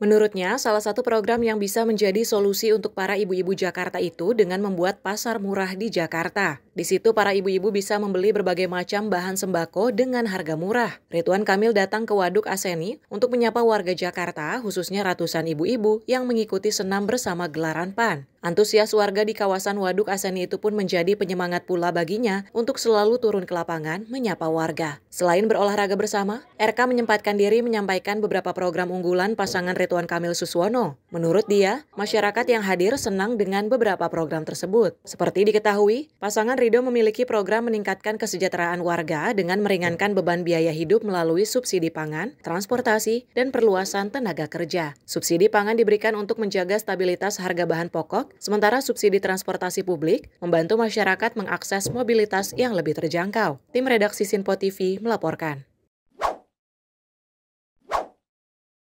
Menurutnya, salah satu program yang bisa menjadi solusi untuk para ibu-ibu Jakarta itu dengan membuat pasar murah di Jakarta. Di situ para ibu-ibu bisa membeli berbagai macam bahan sembako dengan harga murah. Rituan Kamil datang ke Waduk Aseni untuk menyapa warga Jakarta, khususnya ratusan ibu-ibu yang mengikuti senam bersama gelaran PAN. Antusias warga di kawasan Waduk Aseni itu pun menjadi penyemangat pula baginya untuk selalu turun ke lapangan menyapa warga. Selain berolahraga bersama, RK menyempatkan diri menyampaikan beberapa program unggulan pasangan Rituan Kamil Suswono. Menurut dia, masyarakat yang hadir senang dengan beberapa program tersebut. Seperti diketahui, pasangan Rido memiliki program meningkatkan kesejahteraan warga dengan meringankan beban biaya hidup melalui subsidi pangan, transportasi, dan perluasan tenaga kerja. Subsidi pangan diberikan untuk menjaga stabilitas harga bahan pokok sementara subsidi transportasi publik membantu masyarakat mengakses mobilitas yang lebih terjangkau. Tim redaksi Sinpo TV melaporkan.